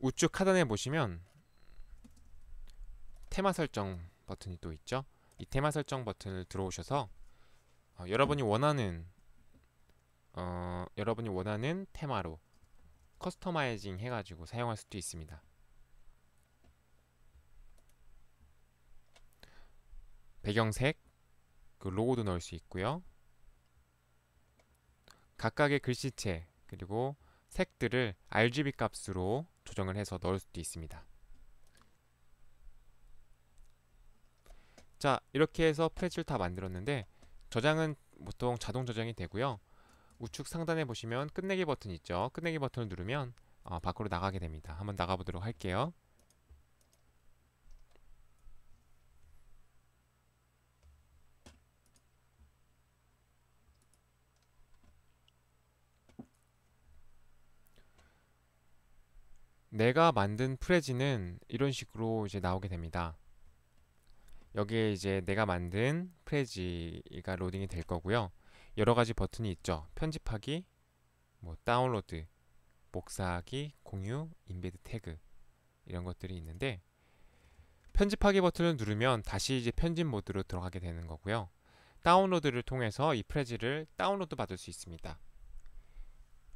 우측 하단에 보시면 테마 설정 버튼이 또 있죠. 이 테마 설정 버튼을 들어오셔서 어, 여러분이 원하는 어, 여러분이 원하는 테마로 커스터마이징 해가지고 사용할 수도 있습니다. 배경색, 그 로고도 넣을 수 있고요. 각각의 글씨체 그리고 색들을 RGB 값으로 조정을 해서 넣을 수도 있습니다. 자 이렇게 해서 프레첼 다 만들었는데 저장은 보통 자동 저장이 되고요. 우측 상단에 보시면 끝내기 버튼 있죠. 끝내기 버튼을 누르면 어, 밖으로 나가게 됩니다. 한번 나가보도록 할게요. 내가 만든 프레지는 이런 식으로 이제 나오게 됩니다. 여기에 이제 내가 만든 프레지가 로딩이 될 거고요. 여러 가지 버튼이 있죠. 편집하기, 뭐 다운로드, 복사하기, 공유, 인베드 태그 이런 것들이 있는데 편집하기 버튼을 누르면 다시 이제 편집 모드로 들어가게 되는 거고요. 다운로드를 통해서 이 프레지를 다운로드 받을 수 있습니다.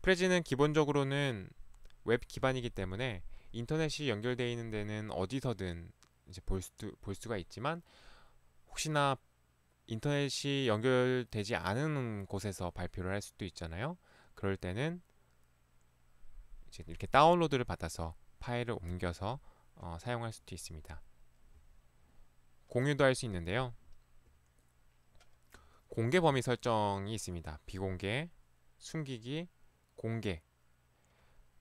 프레지는 기본적으로는 웹 기반이기 때문에 인터넷이 연결되어 있는 데는 어디서든 이제 볼, 수, 볼 수가 있지만 혹시나 인터넷이 연결되지 않은 곳에서 발표를 할 수도 있잖아요. 그럴 때는 이제 이렇게 다운로드를 받아서 파일을 옮겨서 어, 사용할 수도 있습니다. 공유도 할 수 있는데요. 공개 범위 설정이 있습니다. 비공개, 숨기기, 공개.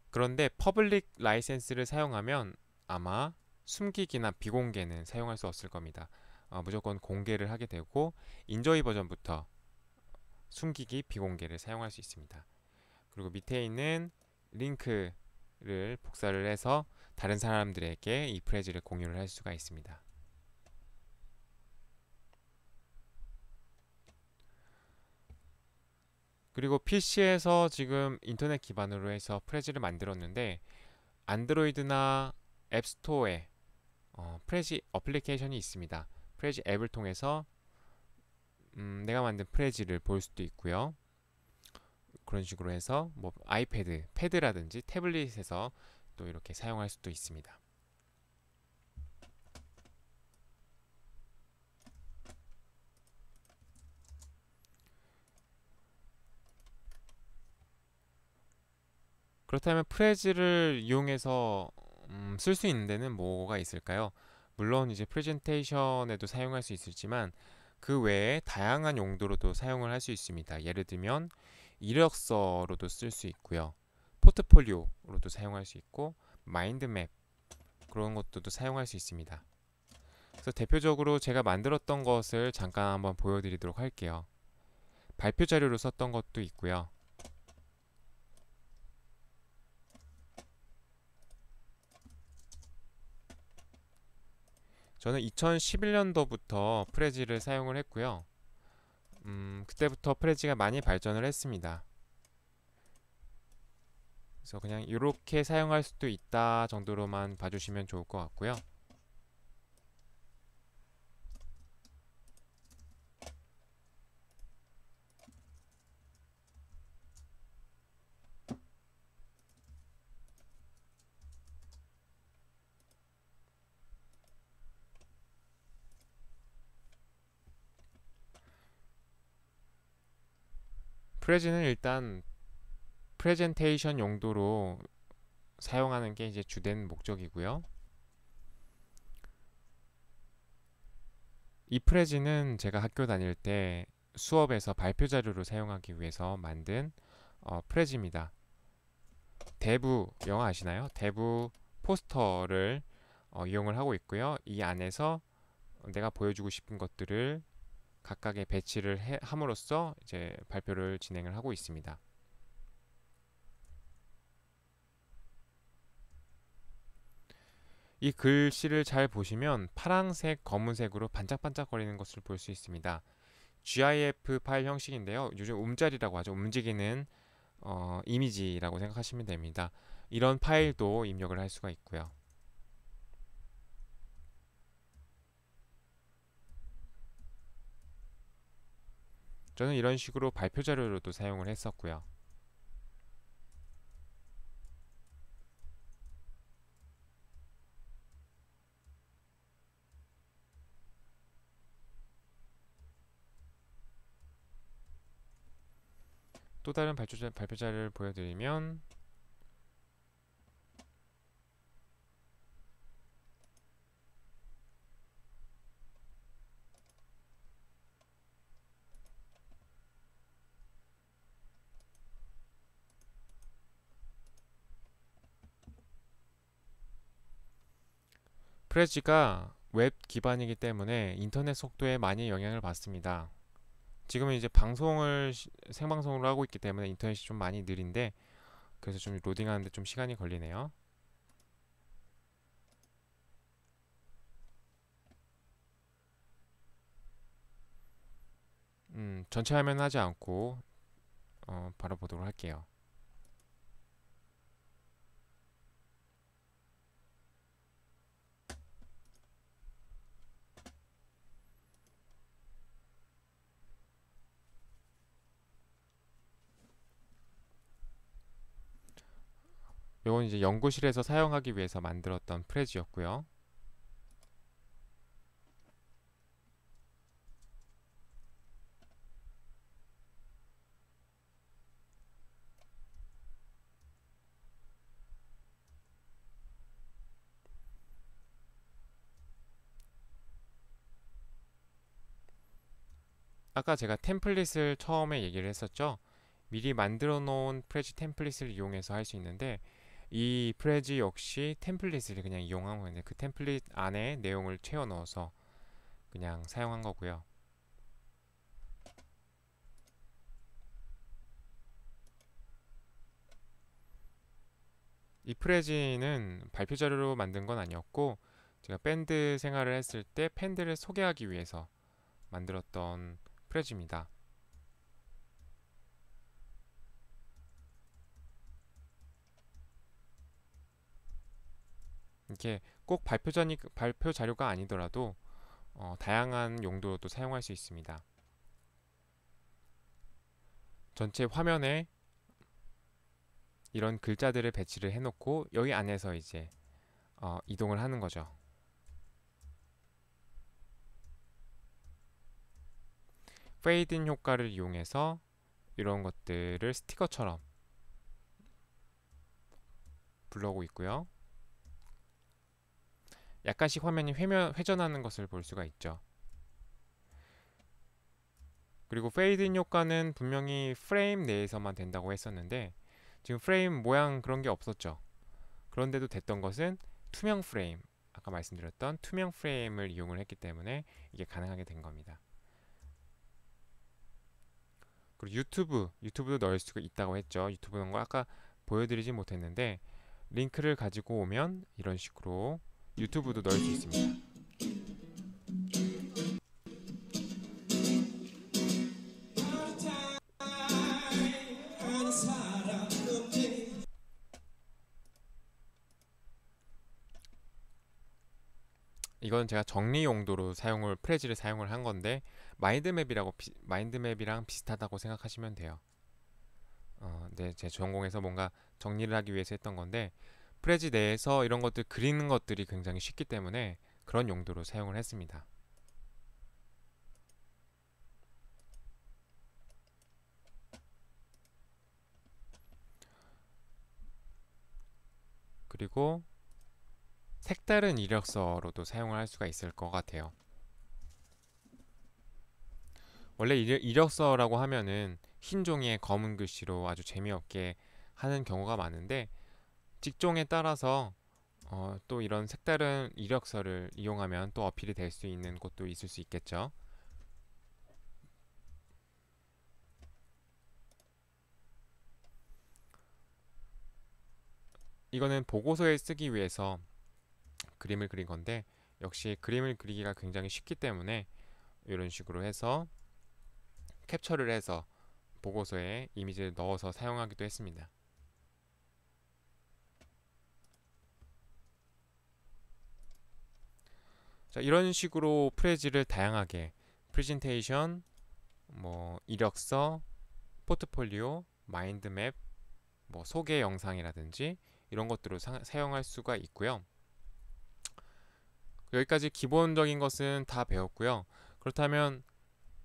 그런데 퍼블릭 라이센스를 사용하면 아마 숨기기나 비공개는 사용할 수 없을 겁니다. 어, 무조건 공개를 하게 되고 인저이 버전부터 숨기기 비공개를 사용할 수 있습니다. 그리고 밑에 있는 링크를 복사를 해서 다른 사람들에게 이 프레즈를 공유를 할 수가 있습니다. 그리고 PC에서 지금 인터넷 기반으로 해서 프레지를 만들었는데 안드로이드나 앱스토어에 어, 프레지 어플리케이션이 있습니다. 프레지 앱을 통해서 음, 내가 만든 프레지를 볼 수도 있고요. 그런 식으로 해서 뭐 아이패드, 패드라든지 태블릿에서 또 이렇게 사용할 수도 있습니다. 그렇다면 프레지를 이용해서 음, 쓸수 있는 데는 뭐가 있을까요? 물론 이제 프레젠테이션에도 사용할 수 있을지만 그 외에 다양한 용도로도 사용을 할 수 있습니다. 예를 들면 이력서로도 쓸 수 있고요. 포트폴리오로도 사용할 수 있고 마인드맵 그런 것도 사용할 수 있습니다. 그래서 대표적으로 제가 만들었던 것을 잠깐 한번 보여드리도록 할게요. 발표 자료로 썼던 것도 있고요. 저는 2011년도부터 프레지를 사용을 했고요. 음, 그때부터 프레지가 많이 발전을 했습니다. 그래서 그냥 이렇게 사용할 수도 있다 정도로만 봐주시면 좋을 것 같고요. 프레지는 일단 프레젠테이션 용도로 사용하는 게 이제 주된 목적이고요. 이 프레지는 제가 학교 다닐 때 수업에서 발표 자료로 사용하기 위해서 만든 어, 프레지입니다. 대부 영화 아시나요? 대부 포스터를 어, 이용을 하고 있고요. 이 안에서 내가 보여주고 싶은 것들을 각각의 배치를 해, 함으로써 이제 발표를 진행을 하고 있습니다. 이 글씨를 잘 보시면 파랑색, 검은색으로 반짝반짝거리는 것을 볼 수 있습니다. GIF 파일 형식인데요. 요즘 움짤이라고 하죠. 움직이는 어, 이미지라고 생각하시면 됩니다. 이런 파일도 입력을 할 수가 있고요. 저는 이런 식으로 발표 자료로도 사용을 했었고요. 또 다른 발표, 자료를 보여드리면 프레지가 웹 기반이기 때문에 인터넷 속도에 많이 영향을 받습니다. 지금은 이제 방송을 생방송으로 하고 있기 때문에 인터넷이 좀 많이 느린데 그래서 좀 로딩하는데 좀 시간이 걸리네요. 음, 전체 화면 하지 않고 어, 바로 보도록 할게요. 요건 이제 연구실에서 사용하기 위해서 만들었던 프레지였고요. 아까 제가 템플릿을 처음에 얘기를 했었죠. 미리 만들어 놓은 프레지 템플릿을 이용해서 할 수 있는데 이 프레지 역시 템플릿을 그냥 이용한 거예요. 그 템플릿 안에 내용을 채워 넣어서 그냥 사용한 거고요. 이 프레지는 발표 자료로 만든 건 아니었고 제가 밴드 생활을 했을 때 팬들을 소개하기 위해서 만들었던 프레지입니다. 이게 렇꼭 발표, 자니, 발표 자료가 아니더라도 어, 다양한 용도로도 사용할 수 있습니다. 전체 화면에 이런 글자들을 배치를 해놓고 여기 안에서 이제 어, 이동을 하는 거죠. 페이드인 효과를 이용해서 이런 것들을 스티커처럼 불러오고 있고요. 약간씩 화면이 회면, 회전하는 것을 볼 수가 있죠. 그리고 페이드인 효과는 분명히 프레임 내에서만 된다고 했었는데 지금 프레임 모양 그런 게 없었죠. 그런데도 됐던 것은 투명 프레임 아까 말씀드렸던 투명 프레임을 이용을 했기 때문에 이게 가능하게 된 겁니다. 그리고 유튜브, 유튜브도 넣을 수가 있다고 했죠. 유튜브는 거 뭐 아까 보여드리지 못했는데 링크를 가지고 오면 이런 식으로 유튜브도 넣을 수 있습니다. 이건 제가 정리 용도로 사용을 프레지를 사용을 한 건데 마인드맵이라고 비, 마인드맵이랑 비슷하다고 생각하시면 돼요. 어, 네, 제 전공에서 뭔가 정리를 하기 위해서 했던 건데 프레지 내에서 이런 것들 그리는 것들이 굉장히 쉽기 때문에 그런 용도로 사용을 했습니다. 그리고 색다른 이력서로도 사용을 할 수가 있을 것 같아요. 원래 이력서라고 하면은 흰 종이에 검은 글씨로 아주 재미없게 하는 경우가 많은데 직종에 따라서 어, 또 이런 색다른 이력서를 이용하면 또 어필이 될 수 있는 곳도 있을 수 있겠죠. 이거는 보고서에 쓰기 위해서 그림을 그린 건데 역시 그림을 그리기가 굉장히 쉽기 때문에 이런 식으로 해서 캡처를 해서 보고서에 이미지를 넣어서 사용하기도 했습니다. 자, 이런 식으로 프레지를 다양하게 프레젠테이션, 뭐 이력서, 포트폴리오, 마인드맵, 뭐 소개 영상이라든지 이런 것들을 사용할 수가 있고요. 여기까지 기본적인 것은 다 배웠고요. 그렇다면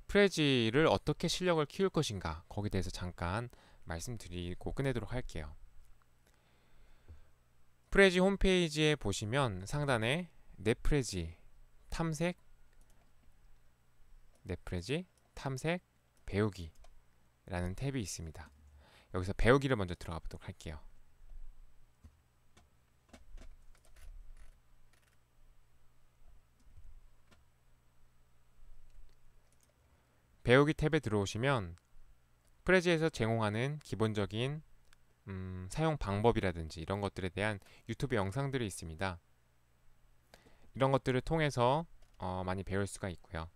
프레지를 어떻게 실력을 키울 것인가 거기에 대해서 잠깐 말씀드리고 끝내도록 할게요. 프레지 홈페이지에 보시면 상단에 내 프레지 탐색 네프레지 탐색 배우기 라는 탭이 있습니다. 여기서 배우기를 먼저 들어가 보도록 할게요. 배우기 탭에 들어오시면 프레지에서 제공하는 기본적인 음, 사용 방법이라든지 이런 것들에 대한 유튜브 영상들이 있습니다. 이런 것들을 통해서 어, 많이 배울 수가 있고요.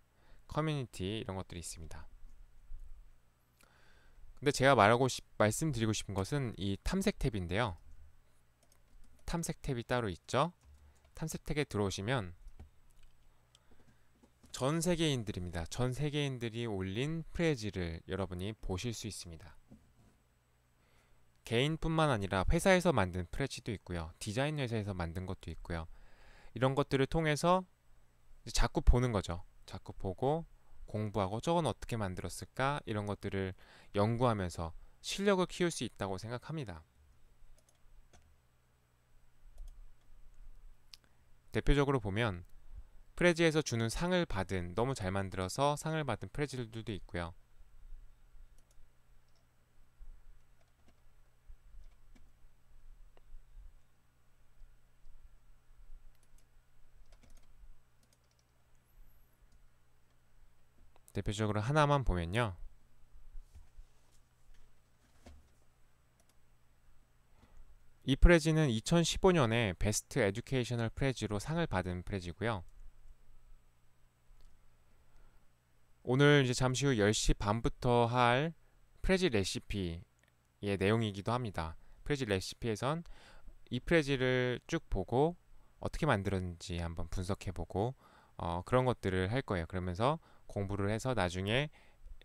커뮤니티 이런 것들이 있습니다. 근데 제가 말하고 싶, 말씀드리고 싶은 것은 이 탐색 탭인데요. 탐색 탭이 따로 있죠. 탐색 탭에 들어오시면 전 세계인들입니다. 전 세계인들이 올린 프레지를 여러분이 보실 수 있습니다. 개인뿐만 아니라 회사에서 만든 프레지도 있고요. 디자인 회사에서 만든 것도 있고요. 이런 것들을 통해서 자꾸 보는 거죠. 자꾸 보고 공부하고 저건 어떻게 만들었을까 이런 것들을 연구하면서 실력을 키울 수 있다고 생각합니다. 대표적으로 보면 프레지에서 주는 상을 받은 너무 잘 만들어서 상을 받은 프레지들도 있고요. 대표적으로 하나만 보면요. 이 프레지는 2015년에 베스트 에듀케이셔널 프레지로 상을 받은 프레지고요. 오늘 이제 잠시 후 10시 반부터 할 프레지 레시피의 내용이기도 합니다. 프레지 레시피에선 이 프레지를 쭉 보고 어떻게 만들었는지 한번 분석해보고 어, 그런 것들을 할 거예요. 그러면서 공부를 해서 나중에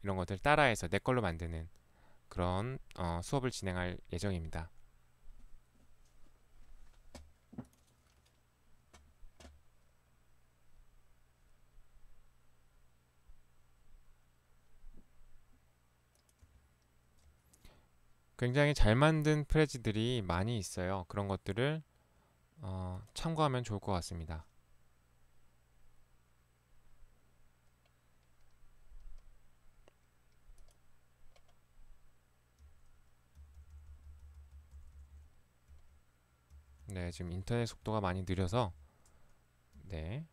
이런 것들 따라해서 내 걸로 만드는 그런 어, 수업을 진행할 예정입니다. 굉장히 잘 만든 프레지들이 많이 있어요. 그런 것들을 어, 참고하면 좋을 것 같습니다. 네, 지금 인터넷 속도가 많이 느려서 네.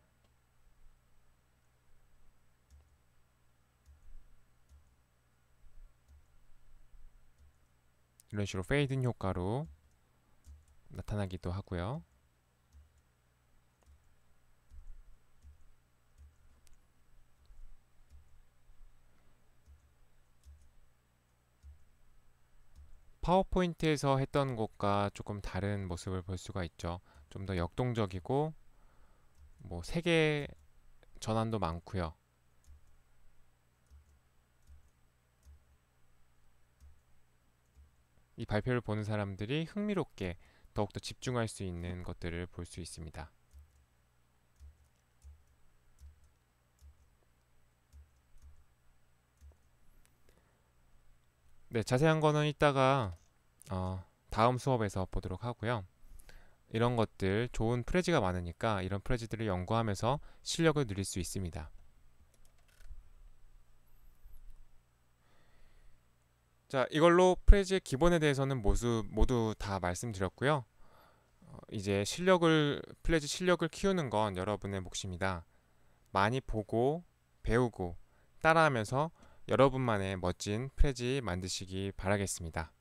이런 식으로 페이드 효과로 나타나기도 하고요. 파워포인트에서 했던 것과 조금 다른 모습을 볼 수가 있죠. 좀 더 역동적이고 뭐 세계 전환도 많고요. 이 발표를 보는 사람들이 흥미롭게 더욱더 집중할 수 있는 것들을 볼 수 있습니다. 네, 자세한 거는 이따가 어, 다음 수업에서 보도록 하고요. 이런 것들 좋은 프레지가 많으니까 이런 프레지들을 연구하면서 실력을 늘릴 수 있습니다. 자, 이걸로 프레지의 기본에 대해서는 모두, 모두 다 말씀드렸고요. 어, 이제 실력을 프레지 실력을 키우는 건 여러분의 몫입니다. 많이 보고 배우고 따라하면서 여러분만의 멋진 프레지 만드시기 바라겠습니다.